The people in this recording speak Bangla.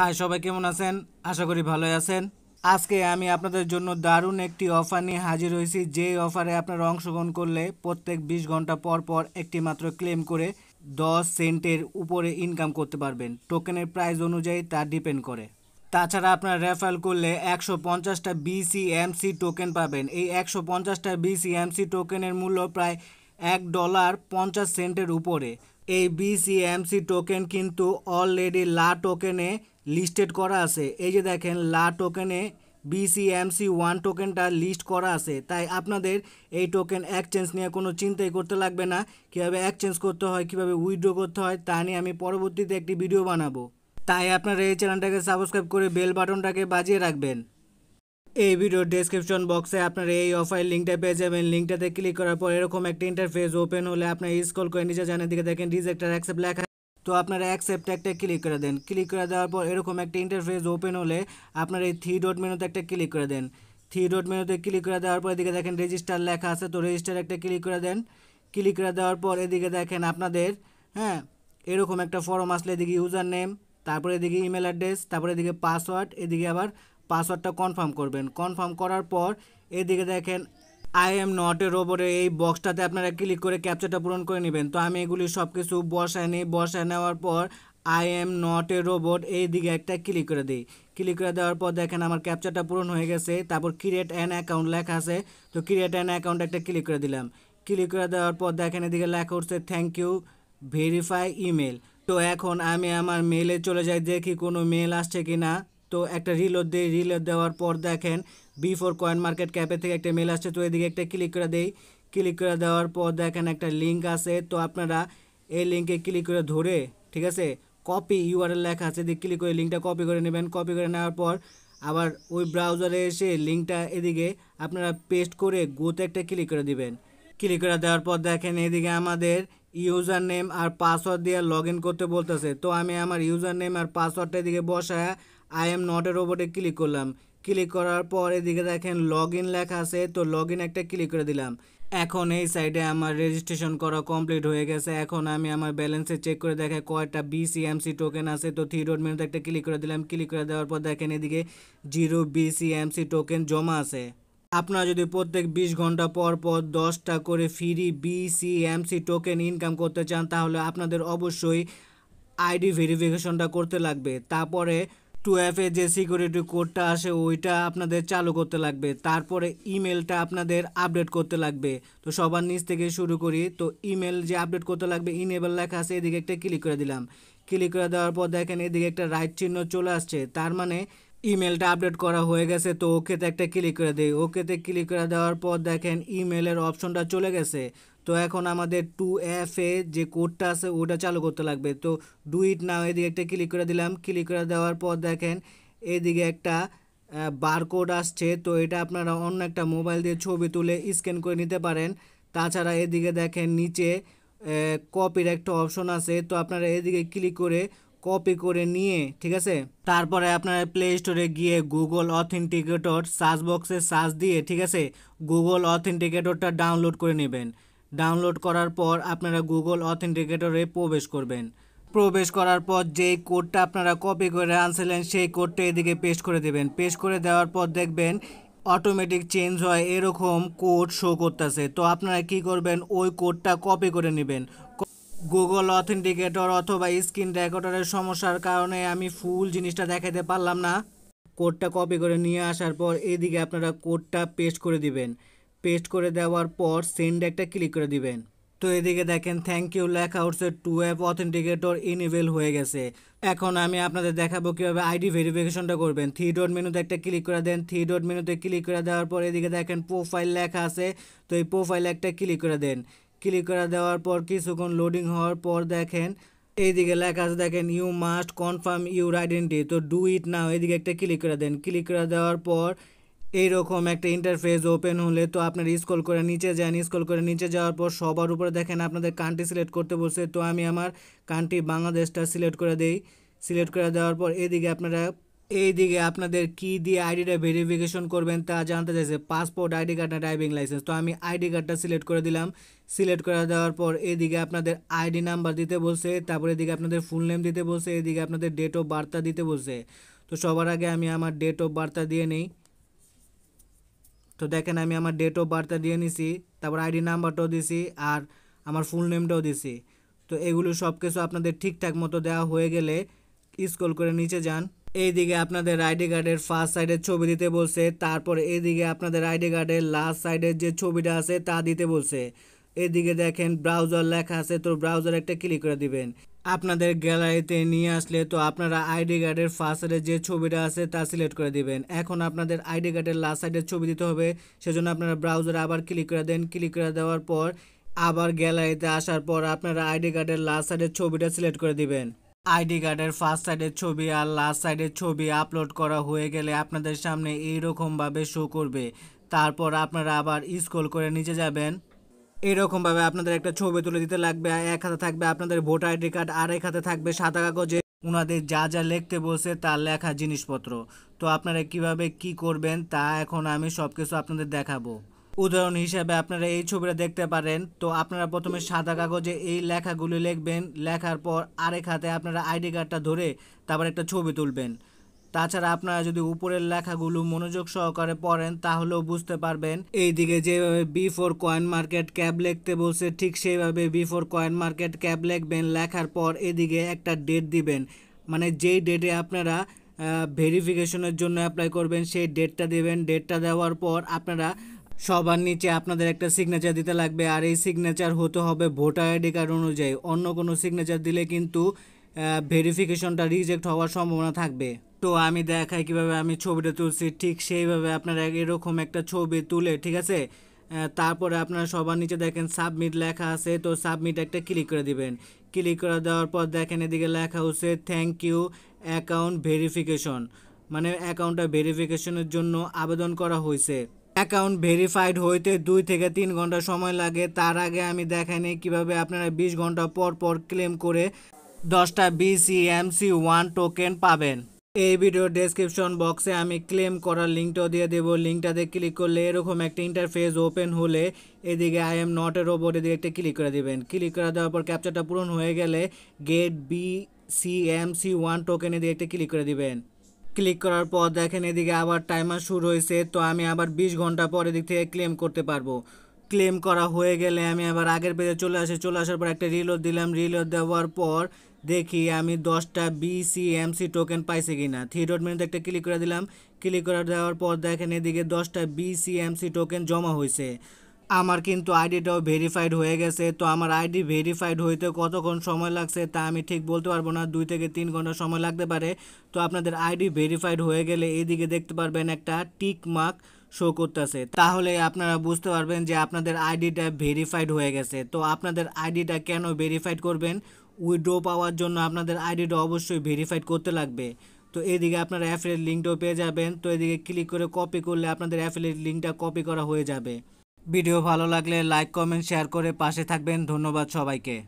হাই সবাই কেমন আছেন আশা করি ভালোই আছেন আজকে আমি আপনাদের জন্য দারুণ একটি অফার নিয়ে হাজির হয়েছি যে অফারে আপনারা অংশগ্রহণ করলে প্রত্যেক ২০ ঘন্টা পর পর একটি মাত্র ক্লেম করে দশ সেন্টের উপরে ইনকাম করতে পারবেন টোকেনের প্রাইস অনুযায়ী তা ডিপেন্ড করে তাছাড়া আপনার রেফারেল করলে একশো পঞ্চাশটা বিসিএমসি টোকেন পাবেন এই একশো পঞ্চাশটা বিসিএমসি টোকেনের মূল্য প্রায় এক ডলার পঞ্চাশ সেন্টের উপরে এই বিসিএমসি টোকেন কিন্তু অলরেডি লা টোকেনে লিস্টেড করা আছে এই যে দেখেন লা টোকেনে বিসিএমসি ওয়ান টোকেনটা লিস্ট করা আছে তাই আপনাদের এই টোকেন এক্সচেঞ্জ নিয়ে কোনো চিন্তাই করতে লাগবে না কীভাবে এক্সচেঞ্জ করতে হয় কীভাবে উইথড্র করতে হয় তা নিয়ে আমি পরবর্তীতে একটি ভিডিও বানাবো তাই আপনারা এই চ্যানেলটাকে সাবস্ক্রাইব করে বেল বাটনটাকে বাজিয়ে রাখবেন এই ভিডিওর ডেসক্রিপশন বক্সে আপনার এই অফার লিঙ্কটা পেয়ে যাবেন লিঙ্কটাতে ক্লিক করার পর এরকম একটা ইন্টারফেস ওপেন হলে আপনার স্কল করে নিচে জানার দিকে দেখেন রিজেক্টার অ্যাকসেপ্ট লেখা তো আপনারা অ্যাকসেপ্ট একটা ক্লিক করে দেন ক্লিক করে দেওয়ার পর এরকম একটা ইন্টারফেস ওপেন হলে আপনারা এই থ্রি ডট মেনুতে একটা ক্লিক করে দেন থ্রি ডট মেনুতে ক্লিক করে দেওয়ার পর এদিকে দেখেন রেজিস্টার লেখা আছে তো রেজিস্টার একটা ক্লিক করে দেন ক্লিক করে দেওয়ার পর এদিকে দেখেন আপনাদের হ্যাঁ এরকম একটা ফর্ম আসলে এদিকে ইউজার নেম তারপরে এদিকে ইমেল অ্যাড্রেস তারপরে এদিকে পাসওয়ার্ড এদিকে আবার পাসওয়ার্ডটা কনফার্ম করবেন কনফার্ম করার পর এদিকে দেখেন আই এম নট এ রোবটে এই বক্সটাতে আপনারা ক্লিক করে ক্যাপচারটা পূরণ করে নেবেন তো আমি এগুলি সব কিছু বসায় নিই বসায় নেওয়ার পর I am not a robot এই দিকে একটা ক্লিক করে দিই ক্লিক করে দেওয়ার পর দেখেন আমার ক্যাপচারটা পূরণ হয়ে গেছে তারপর ক্রিয়েট অ্যান অ্যাকাউন্ট লেখা আছে তো ক্রিয়েট অ্যান অ্যাকাউন্ট একটা ক্লিক করে দিলাম ক্লিক করে দেওয়ার পর দেখেন এদিকে লেখা উঠছে থ্যাংক ইউ ভেরিফাই ইমেল তো এখন আমি আমার মেলে চলে যাই দেখি কোনো মেল আসছে কি না তো একটা রিলোড দিই রিলোড দেওয়ার পর দেখেন বি ফোর কয়েন মার্কেট ক্যাপের থেকে একটা মেল আসছে তো এদিকে একটা ক্লিক করে দেই ক্লিক করে দেওয়ার পর দেখেন একটা লিঙ্ক আছে তো আপনারা এই লিঙ্কে ক্লিক করে ধরে ঠিক আছে কপি ইউআর লেখা আছে দিয়ে ক্লিক করে লিঙ্কটা কপি করে নেবেন কপি করে নেওয়ার পর আবার ওই ব্রাউজারে এসে লিঙ্কটা এদিকে আপনারা পেস্ট করে গোতে একটা ক্লিক করে দিবেন ক্লিক করে দেওয়ার পর দেখেন এদিকে আমাদের ইউজার নেম আর পাসওয়ার্ড দিয়ে লগ করতে বলতেছে তো আমি আমার ইউজার নেম আর পাসওয়ার্ডটা এদিকে বসায় আই এম নট ওপরে ক্লিক করলাম ক্লিক করার পর এদিকে দেখেন লগ ইন লেখা আছে তো লগ ইন একটা ক্লিক করে দিলাম এখন এই সাইডে আমার রেজিস্ট্রেশন করা কমপ্লিট হয়ে গেছে এখন আমি আমার ব্যালেন্সে চেক করে দেখে কয়টা বিসিএমসি টোকেন আছে তো থ্রি রোড মেনুতে একটা ক্লিক করে দিলাম ক্লিক করে দেওয়ার পর দেখেন এদিকে জিরো বিসিএমসি টোকেন জমা আছে আপনারা যদি প্রত্যেক ২০ ঘন্টা পর পর দশটা করে ফ্রি বিসিএমসি টোকেন ইনকাম করতে চান তাহলে আপনাদের অবশ্যই আইডি ভেরিফিকেশনটা করতে লাগবে তারপরে টুয়েলভে যে সিকিউরিটি কোডটা আসে ওইটা আপনাদের চালু করতে লাগবে তারপরে ইমেলটা আপনাদের আপডেট করতে লাগবে তো সবার নিচ থেকে শুরু করি তো ইমেল যে আপডেট করতে লাগবে ইনেবল লেখা আছে এদিকে একটা ক্লিক করে দিলাম ক্লিক করে দেওয়ার পর দেখেন এদিকে একটা রাইট চিহ্ন চলে আসছে তার মানে ইমেলটা আপডেট করা হয়ে গেছে তো ওকেতে একটা ক্লিক করে দিই ওকেতে ক্লিক করে দেওয়ার পর দেখেন ইমেলের অপশনটা চলে গেছে তো এখন আমাদের টু এফ এ যে কোডটা আছে ওটা চালু করতে লাগবে তো ডু ইট নাও এদিকে একটা ক্লিক করে দিলাম ক্লিক করে দেওয়ার পর দেখেন এদিকে একটা বারকোড আসছে তো এটা আপনারা অন্য একটা মোবাইল দিয়ে ছবি তুলে স্ক্যান করে নিতে পারেন তাছাড়া এদিকে দেখেন নিচে কপির একটা অপশন আছে তো আপনারা এদিকে ক্লিক করে কপি করে নিয়ে ঠিক আছে তারপরে আপনারা প্লে স্টোরে গিয়ে গুগল অথেন্টিকেটর সার্চ বক্সে সার্চ দিয়ে ঠিক আছে গুগল অথেন্টিকেটরটা ডাউনলোড করে নেবেন ডাউনলোড করার পর আপনারা গুগল অথেন্টিকেটরে প্রবেশ করবেন প্রবেশ করার পর যেই কোডটা আপনারা কপি করে আনছিলেন সেই কোডটা এদিকে পেস্ট করে দেবেন পেস্ট করে দেওয়ার পর দেখবেন অটোমেটিক চেঞ্জ হয় এরকম কোড শো করতেছে তো আপনারা কি করবেন ওই কোডটা কপি করে নেবেন গুগল অথেন্টিকেটর অথবা স্ক্রিন রেকর্ডারের সমস্যার কারণে আমি ফুল জিনিসটা দেখাতে পারলাম না কোডটা কপি করে নিয়ে আসার পর এদিকে আপনারা কোডটা পেস্ট করে দিবেন পেস্ট করে দেওয়ার পর সেন্ড একটা ক্লিক করে দিবেন তো এদিকে দেখেন থ্যাংক ইউ লেখা উঠছে টু অ্যাপ অথেন্টিকেটর ইনেবেল হয়ে গেছে এখন আমি আপনাদের দেখাবো কীভাবে আইডি ভেরিফিকেশনটা করবেন থ্রি ডট মেনুতে একটা ক্লিক করে দেন থ্রি ডট মেনুতে ক্লিক করে দেওয়ার পর এদিকে দেখেন প্রোফাইল লেখা আছে তো এই প্রোফাইল একটা ক্লিক করে দেন ক্লিক করে দেওয়ার পর কিছুক্ষণ লোডিং হওয়ার পর দেখেন এইদিকে লেখা আছে দেখেন you must confirm your identity to do it now এদিকে একটা ক্লিক করে দেন ক্লিক করে দেওয়ার পর এইরকম একটা ইন্টারফেস ওপেন হলে তো আপনার স্ক্রল করে নিচে যান স্ক্রল করে নিচে যাওয়ার পর সবার উপরে দেখেন আপনাদের কান্ট্রি সিলেক্ট করতে বলছে তো আমি আমার কান্ট্রি বাংলাদেশটা সিলেক্ট করে দেই সিলেক্ট করে দেওয়ার পর এদিকে আপনারা এই দিকে আপনাদের কি দিয়ে আইডিটা ভেরিফিকেশন করবেন তা জানতে চাইছে পাসপোর্ট আইডি কার্ড না ড্রাইভিং লাইসেন্স তো আমি আইডি কার্ডটা সিলেক্ট করে দিলাম সিলেক্ট করে দেওয়ার পর এদিকে আপনাদের আইডি নাম্বার দিতে বলছে তারপরে এদিকে আপনাদের ফুল নেম দিতে বলছে এদিকে আপনাদের ডেট অফ বার্তা দিতে বলছে তো সবার আগে আমি আমার ডেট অফ বার্তা দিয়ে নিই তো দেখেন আমি আমার ডেট অফ বার্থটা দিয়ে নিছি তারপর আইডি নাম্বারটাও দিছি আর আমার ফুল নেমটাও দিছি তো এগুলো সব কিছু আপনাদের ঠিকঠাক মতো দেওয়া হয়ে গেলে স্ক্রল করে নিচে যান এইদিকে আপনাদের আইডি কার্ডের ফার্স্ট সাইডের ছবি দিতে বলছে তারপর এইদিকে আপনাদের আইডি কার্ডের লাস্ট সাইডের যে ছবিটা আছে তা দিতে বলছে এদিকে দেখেন ব্রাউজার লেখা আছে তো ব্রাউজার একটা ক্লিক করে দিবেন আপনাদের গ্যালারিতে নিয়ে আসলে তো আপনারা আইডি কার্ডের ফার্স্টে যে ছবিটা আছে তা সিলেক্ট করে দিবেন এখন আপনাদের আইডি কার্ডের লাস্ট সাইডের ছবি দিতে হবে সেজন্য আপনারা ব্রাউজারে আবার ক্লিক করে দেন ক্লিক করে দেওয়ার পর আবার গ্যালারিতে আসার পর আপনারা আইডি কার্ডের লাস্ট সাইডের ছবিটা সিলেক্ট করে দিবেন আইডি কার্ডের ফার্স্ট সাইডের ছবি আর লাস্ট সাইডের ছবি আপলোড করা হয়ে গেলে আপনাদের সামনে এইরকমভাবে শো করবে তারপর আপনারা আবার স্ক্রল করে নিচে যাবেন এরকমভাবে আপনাদের একটা ছবি তুলে দিতে লাগবে এক হাতে থাকবে আপনাদের ভোটার আইডি কার্ড আর এক হাতে থাকবে সাদা কাগজে ওনাদের যা যা লিখতে বলছে তার লেখা জিনিসপত্র তো আপনারা কিভাবে কি করবেন তা এখন আমি সব কিছু আপনাদের দেখাবো উদাহরণ হিসাবে আপনারা এই ছবিটা দেখতে পারেন তো আপনারা প্রথমে সাদা কাগজে এই লেখাগুলি লিখবেন লেখার পর আরেক হাতে আপনারা আইডি কার্ডটা ধরে তারপর একটা ছবি তুলবেন তাছাড়া আপনারা যদি উপরের লেখাগুলো মনোযোগ সহকারে পড়েন তাহলেও বুঝতে পারবেন এইদিকে যেভাবে B four coin market cap লিখতে বলছে ঠিক সেইভাবে B four coin market cap লিখবেন লেখার পর এদিকে একটা ডেট দিবেন মানে যেই ডেটে আপনারা ভেরিফিকেশনের জন্য অ্যাপ্লাই করবেন সেই ডেটটা দেবেন ডেটটা দেওয়ার পর আপনারা সবার নিচে আপনাদের একটা সিগনেচার দিতে লাগবে আর এই সিগনেচার হতে হবে ভোটার আইডি কার্ড অনুযায়ী অন্য কোনো সিগনেচার দিলে কিন্তু ভেরিফিকেশনটা রিজেক্ট হওয়ার সম্ভাবনা থাকবে তো আমি দেখাই কিভাবে আমি ছবিটা তুলছি ঠিক সেইভাবে আপনারা এরকম একটা ছবি তুলে ঠিক আছে তারপরে আপনারা সবার নিচে দেখেন সাবমিট লেখা আছে তো সাবমিট একটা ক্লিক করে দিবেন ক্লিক করে দেওয়ার পর দেখেন এদিকে লেখা হচ্ছে থ্যাংক ইউ অ্যাকাউন্ট ভেরিফিকেশন মানে অ্যাকাউন্টটা ভেরিফিকেশনের জন্য আবেদন করা হয়েছে অ্যাকাউন্ট ভেরিফাইড হইতে দুই থেকে তিন ঘন্টা সময় লাগে তার আগে আমি দেখাই নিই কীভাবে আপনারা বিশ ঘন্টা পর পর ক্লেম করে দশটা বিসিএমসি ওয়ান টোকেন পাবেন এই ভিডিওর ডেসক্রিপশন বক্সে আমি ক্লেম করার লিঙ্কটাও দিয়ে দেবো লিঙ্কটাতে ক্লিক করলে এরকম একটা ইন্টারফেস ওপেন হলে এদিকে আই এম নট এর ওপর এদিকে একটা ক্লিক করে দেবেন ক্লিক করে দেওয়ার পর ক্যাপচারটা পূরণ হয়ে গেলে get B C M C one token এদিকে একটা ক্লিক করে দিবেন ক্লিক করার পর দেখেন এদিকে আবার টাইমার শুরু হয়েছে তো আমি আবার বিশ ঘন্টা পর এদিক থেকে ক্লেম করতে পারবো ক্লেম করা হয়ে গেলে আমি আবার আগের পেজে চলে আসি চলে আসার পর একটা রিলোড দিলাম রিলোড দেওয়ার পর দেখি আমি দশটা বিসিএমসি টোকেন পাইছি কি না থ্রি ডট মেনুতে একটা ক্লিক করে দিলাম ক্লিক করে দেওয়ার পর দেখেন এদিকে দশটা বিসিএমসি টোকেন জমা হয়েছে আমার কিন্তু আইডিটাও ভেরিফাইড হয়ে গেছে তো আমার আইডি ভেরিফাইড হইতে কতক্ষণ সময় লাগছে তা আমি ঠিক বলতে পারবো না দুই থেকে তিন ঘন্টা সময় লাগতে পারে তো আপনাদের আইডি ভেরিফাইড হয়ে গেলে এদিকে দেখতে পারবেন একটা টিক মার্ক শো করতেছে তাহলে আপনারা বুঝতে পারবেন যে আপনাদের আইডিটা ভেরিফাইড হয়ে গেছে তো আপনাদের আইডিটা কেন ভেরিফাইড করবেন উইড্রো পাওয়ার জন্য আপনাদের আইডিটা অবশ্যই ভেরিফাইড করতে লাগবে তো এদিকে আপনার অ্যাফিলিয়েট লিঙ্কটাও পেয়ে যাবেন তো এদিকে ক্লিক করে কপি করলে আপনাদের অ্যাফিলিয়েট লিঙ্কটা কপি করা হয়ে যাবে ভিডিও ভালো লাগলে লাইক কমেন্ট শেয়ার করে পাশে থাকবেন ধন্যবাদ সবাইকে